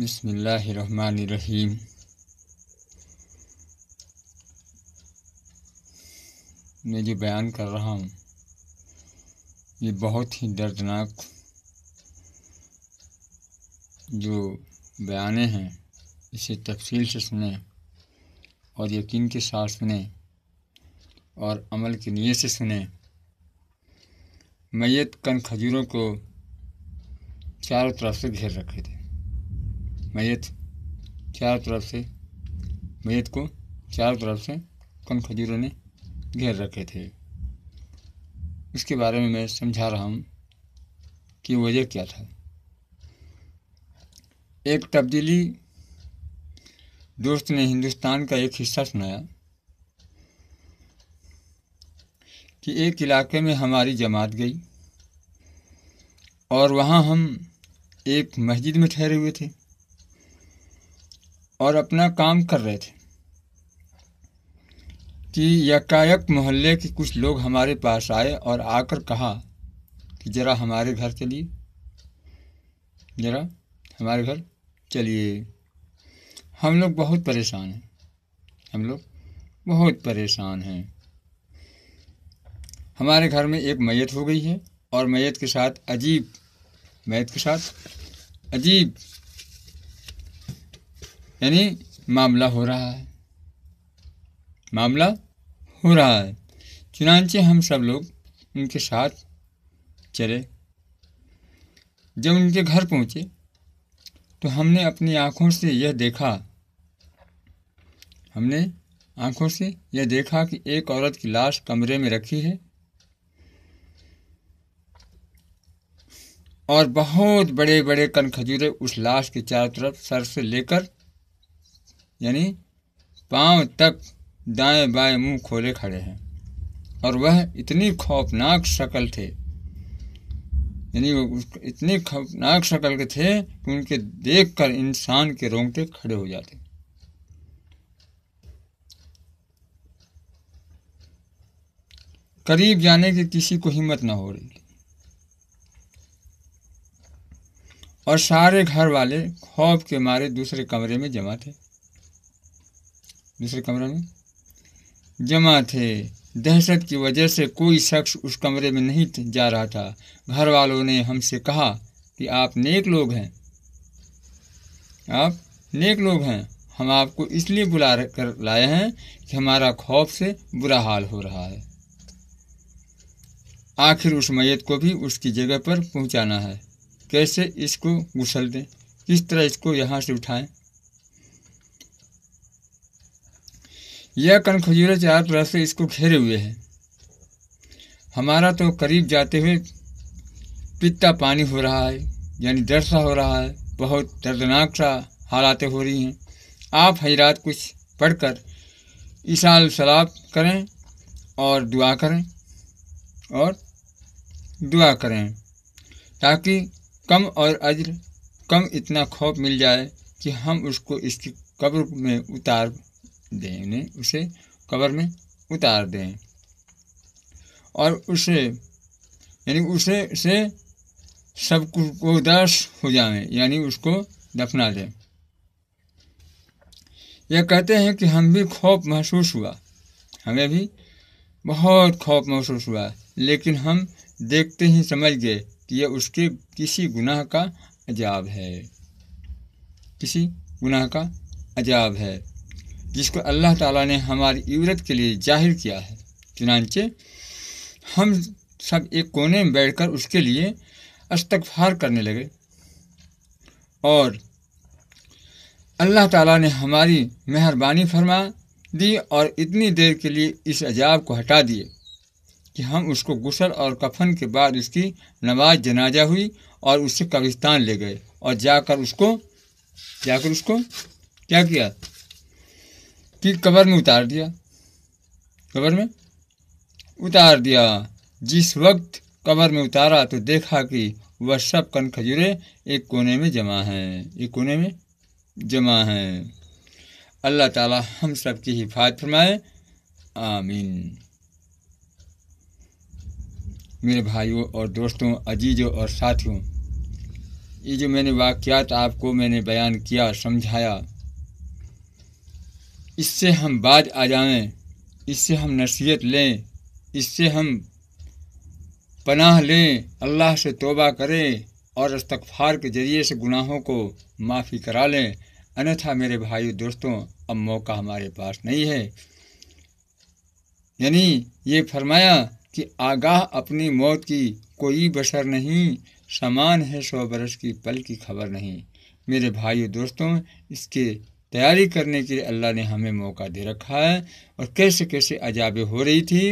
बिसमीम मैं जो बयान कर रहा हूँ ये बहुत ही दर्दनाक जो बयाने हैं इसे तफसील से सुने और यकीन के साथ सुने और अमल की नीयत से सुने मैत कन खजूरों को चारों तरफ से घेर रखे थे मैत चार तरफ से मैत को चार तरफ से कन खजूरों ने घेर रखे थे उसके बारे में मैं समझा रहा हूँ कि वजह क्या था एक तब्दीली दोस्त ने हिंदुस्तान का एक हिस्सा सुनाया कि एक इलाके में हमारी जमात गई और वहाँ हम एक मस्जिद में ठहरे हुए थे और अपना काम कर रहे थे कि यकायक मोहल्ले के कुछ लोग हमारे पास आए और आकर कहा कि ज़रा हमारे घर चलिए ज़रा हमारे घर चलिए हम लोग बहुत परेशान हैं हम लोग बहुत परेशान हैं हमारे घर में एक मैत हो गई है और मैत के साथ अजीब मैत के साथ अजीब यानी मामला हो रहा है मामला हो रहा है चुनाचे हम सब लोग उनके साथ चले जब उनके घर पहुँचे तो हमने अपनी आँखों से यह देखा हमने आँखों से यह देखा कि एक औरत की लाश कमरे में रखी है और बहुत बड़े बड़े कनखजूरे उस लाश के चारों तरफ सर से लेकर यानी पांव तक दाएं बाएं मुंह खोले खड़े हैं और वह इतनी खौफनाक शक्ल थे यानी वो इतनी खौफनाक शक्ल के थे कि उनके देखकर इंसान के रोंगटे खड़े हो जाते करीब जाने की किसी को हिम्मत ना हो रही और सारे घर वाले खौफ के मारे दूसरे कमरे में जमा थे दूसरे कमरे में जमा थे दहशत की वजह से कोई शख्स उस कमरे में नहीं जा रहा था घर वालों ने हमसे कहा कि आप नेक लोग हैं आप नेक लोग हैं हम आपको इसलिए बुला कर लाए हैं कि हमारा खौफ से बुरा हाल हो रहा है आखिर उस मैत को भी उसकी जगह पर पहुंचाना है कैसे इसको गुसल दें किस तरह इसको यहाँ से उठाएं यह कण खजूरे चार तरफ से इसको घेरे हुए है हमारा तो करीब जाते हुए पित्ता पानी हो रहा है यानी डर सा हो रहा है बहुत दर्दनाक सा हालातें हो रही हैं आप हजरात कुछ पढ़कर ईशाल सलाब करें और दुआ करें और दुआ करें ताकि कम और अज्र कम इतना खौफ मिल जाए कि हम उसको इसकी कब्र में उतार दें उसे कवर में उतार दें और उसे यानी उसे से सब कुछ को उदास हो जाए यानी उसको दफना दें यह कहते हैं कि हम भी खौफ महसूस हुआ हमें भी बहुत खौफ महसूस हुआ लेकिन हम देखते ही समझ गए कि यह उसके किसी गुनाह का अजाब है किसी गुनाह का अजाब है जिसको अल्लाह ताला ने हमारी इबरत के लिए जाहिर किया है चुनानचे हम सब एक कोने में बैठकर उसके लिए अस्तफार करने लगे और अल्लाह ताला ने हमारी मेहरबानी फरमा दी और इतनी देर के लिए इस अजाब को हटा दिए कि हम उसको गुसल और कफन के बाद उसकी नमाज जनाजा हुई और उससे कब्रिस्तान ले गए और जाकर उसको जाकर उसको क्या किया कि कबर में उतार दिया कबर में उतार दिया जिस वक्त कबर में उतारा तो देखा कि वह सब कन खजूरें एक कोने में जमा हैं एक कोने में जमा हैं अल्लाह ताला हम सब की हिफाजत फरमाए आमीन मेरे भाइयों और दोस्तों अजीज़ों और साथियों ये जो मैंने वाक्यात आपको मैंने बयान किया समझाया इससे हम बाज आ जाएं इससे हम नसीहत लें इससे हम पनाह लें अल्लाह से तोबा करें और इस्तफार के ज़रिए से गुनाहों को माफ़ी करा लें अन्यथा मेरे भाई दोस्तों अब मौका हमारे पास नहीं है यानी ये फरमाया कि आगाह अपनी मौत की कोई बसर नहीं समान है सौ बरस की पल की खबर नहीं मेरे भाई दोस्तों इसके तैयारी करने के लिए अल्लाह ने हमें मौका दे रखा है और कैसे कैसे अजाबें हो रही थी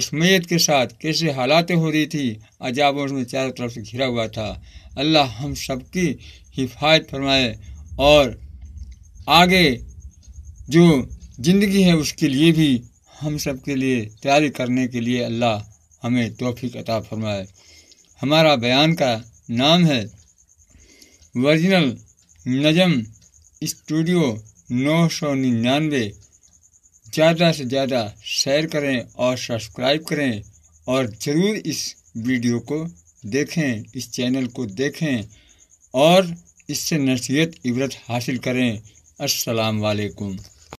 उस मैत के साथ कैसे हालातें हो रही थी अजाबों उसमें चारों तरफ से घिरा हुआ था अल्लाह हम सबकी हिफायत फरमाए और आगे जो ज़िंदगी है उसके लिए भी हम सब के लिए तैयारी करने के लिए अल्लाह हमें तोफ़ी अता फरमाए हमारा बयान का नाम है वर्जिनल नजम स्टूडियो नौ सौ निन्यानवे ज़्यादा से ज़्यादा शेयर करें और सब्सक्राइब करें और ज़रूर इस वीडियो को देखें इस चैनल को देखें और इससे नसीहत इबरत हासिल करें अस्सलाम वालेकुम